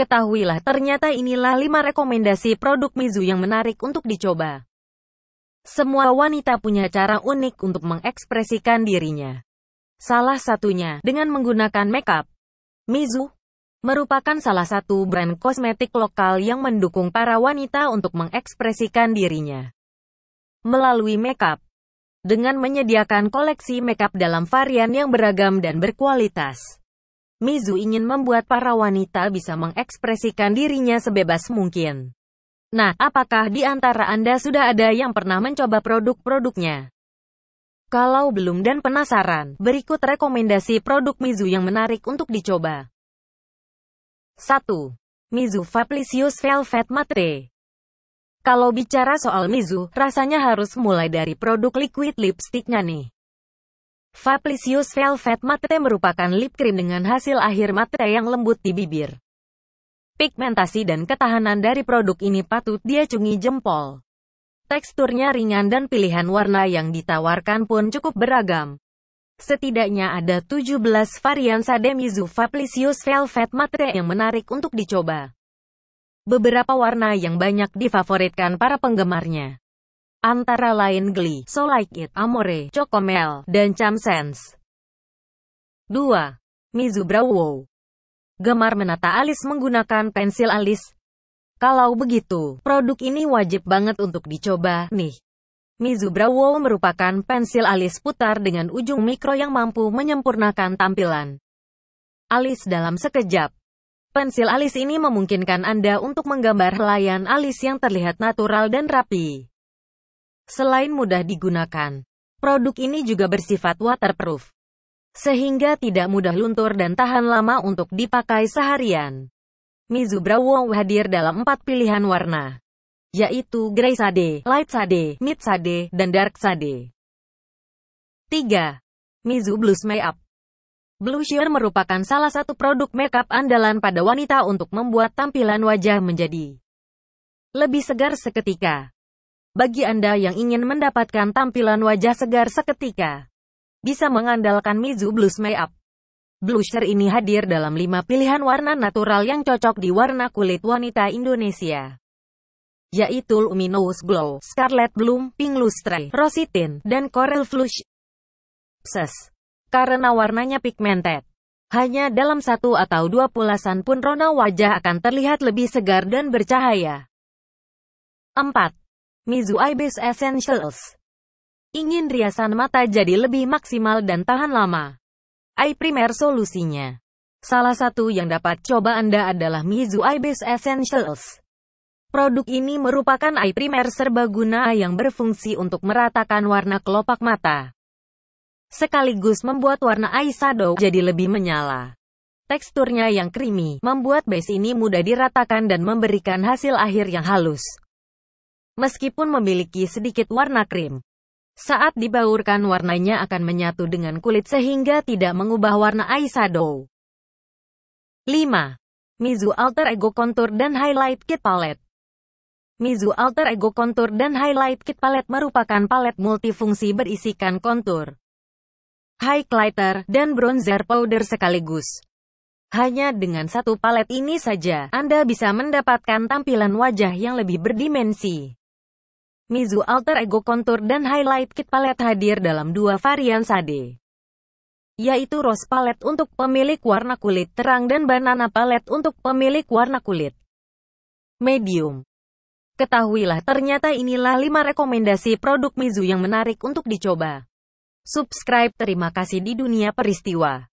Ketahuilah, ternyata inilah 5 rekomendasi produk Mizu yang menarik untuk dicoba. Semua wanita punya cara unik untuk mengekspresikan dirinya. Salah satunya, dengan menggunakan makeup. Mizu merupakan salah satu brand kosmetik lokal yang mendukung para wanita untuk mengekspresikan dirinya. Melalui makeup, dengan menyediakan koleksi makeup dalam varian yang beragam dan berkualitas. Mizu ingin membuat para wanita bisa mengekspresikan dirinya sebebas mungkin. Nah, apakah di antara Anda sudah ada yang pernah mencoba produk-produknya? Kalau belum dan penasaran, berikut rekomendasi produk Mizu yang menarik untuk dicoba. 1. Mizu Faplicious Velvet Matte Kalau bicara soal Mizu, rasanya harus mulai dari produk liquid lipsticknya nih. Faplicius Velvet Matte merupakan lip cream dengan hasil akhir matte yang lembut di bibir. Pigmentasi dan ketahanan dari produk ini patut diacungi jempol. Teksturnya ringan dan pilihan warna yang ditawarkan pun cukup beragam. Setidaknya ada 17 varian Sademizu Faplicius Velvet Matte yang menarik untuk dicoba. Beberapa warna yang banyak difavoritkan para penggemarnya antara lain Glee, So Like It, Amore, Chocomel, dan Sense. 2. Mizu Brow Gemar menata alis menggunakan pensil alis. Kalau begitu, produk ini wajib banget untuk dicoba, nih. Mizu Brow merupakan pensil alis putar dengan ujung mikro yang mampu menyempurnakan tampilan. Alis dalam sekejap. Pensil alis ini memungkinkan Anda untuk menggambar helaian alis yang terlihat natural dan rapi. Selain mudah digunakan, produk ini juga bersifat waterproof, sehingga tidak mudah luntur dan tahan lama untuk dipakai seharian. Mizu Brawo hadir dalam empat pilihan warna, yaitu Grey Sade, Light Sade, Mid Sade, dan Dark Sade. 3. Mizu Blush Makeup Blue Sheer merupakan salah satu produk makeup andalan pada wanita untuk membuat tampilan wajah menjadi lebih segar seketika. Bagi Anda yang ingin mendapatkan tampilan wajah segar seketika, bisa mengandalkan Mizu Blush Makeup. Blusher ini hadir dalam 5 pilihan warna natural yang cocok di warna kulit wanita Indonesia. Yaitu Luminous Glow, Scarlet Bloom, Pink Lustre, Rositin, dan Coral Flush. Pses. Karena warnanya pigmented. Hanya dalam satu atau dua pulasan pun rona wajah akan terlihat lebih segar dan bercahaya. 4. Mizu Base Essentials. Ingin riasan mata jadi lebih maksimal dan tahan lama? Eye Primer solusinya. Salah satu yang dapat coba Anda adalah Mizu Base Essentials. Produk ini merupakan eye primer serbaguna yang berfungsi untuk meratakan warna kelopak mata. Sekaligus membuat warna eyeshadow jadi lebih menyala. Teksturnya yang creamy membuat base ini mudah diratakan dan memberikan hasil akhir yang halus meskipun memiliki sedikit warna krim. Saat dibaurkan warnanya akan menyatu dengan kulit sehingga tidak mengubah warna eyeshadow. 5. Mizu Alter Ego Contour dan Highlight Kit Palette Mizu Alter Ego Contour dan Highlight Kit Palette merupakan palet multifungsi berisikan kontur, highlighter, dan bronzer powder sekaligus. Hanya dengan satu palet ini saja, Anda bisa mendapatkan tampilan wajah yang lebih berdimensi. Mizu Alter Ego Contour dan Highlight Kit Palette hadir dalam dua varian sade, yaitu Rose Palette untuk pemilik warna kulit terang dan Banana Palette untuk pemilik warna kulit medium. Ketahuilah ternyata inilah 5 rekomendasi produk Mizu yang menarik untuk dicoba. Subscribe terima kasih di dunia peristiwa.